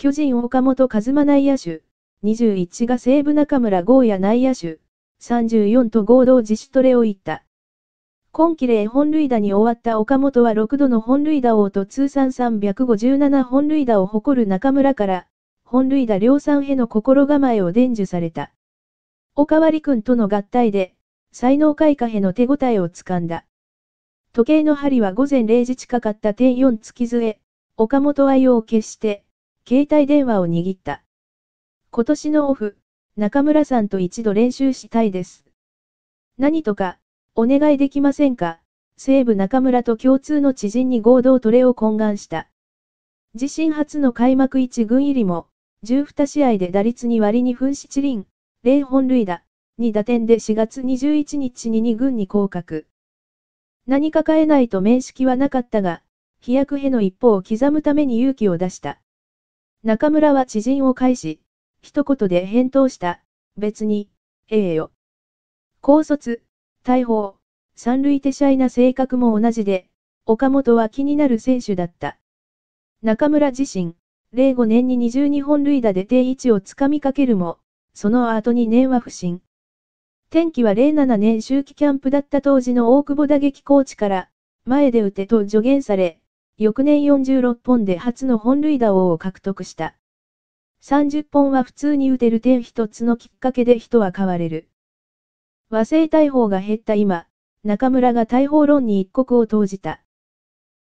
巨人岡本和真内野手、21が西武中村豪也内野手、34と合同自主トレを行った。今季で本塁打に終わった岡本は6度の本塁打王と通算357本塁打を誇る中村から、本塁打量産への心構えを伝授された。おかわりくんとの合体で、才能開花への手応えをつかんだ。時計の針は午前0時近かった点4月杖、岡本は用を決して、携帯電話を握った。今年のオフ、中村さんと一度練習したいです。何とか、お願いできませんか西武中村と共通の知人に合同トレを懇願した。自身初の開幕1軍入りも、12試合で打率2割2分7厘、0本塁打、2打点で4月21日に2軍に降格。何か変えないと面識はなかったが、飛躍への一歩を刻むために勇気を出した。中村は知人を介し、一言で返答した、別に、ええよ。高卒、大砲、三塁手シャイな性格も同じで、岡本は気になる選手だった。中村自身、令5年に二十二本塁打で定位置をつかみかけるも、その後に年は不振。天気は零七年秋季キャンプだった当時の大久保打撃コーチから、前で打てと助言され、翌年46本で初の本塁打王を獲得した。30本は普通に打てる点一つのきっかけで人は変われる。和製大砲が減った今、中村が大砲論に一刻を投じた。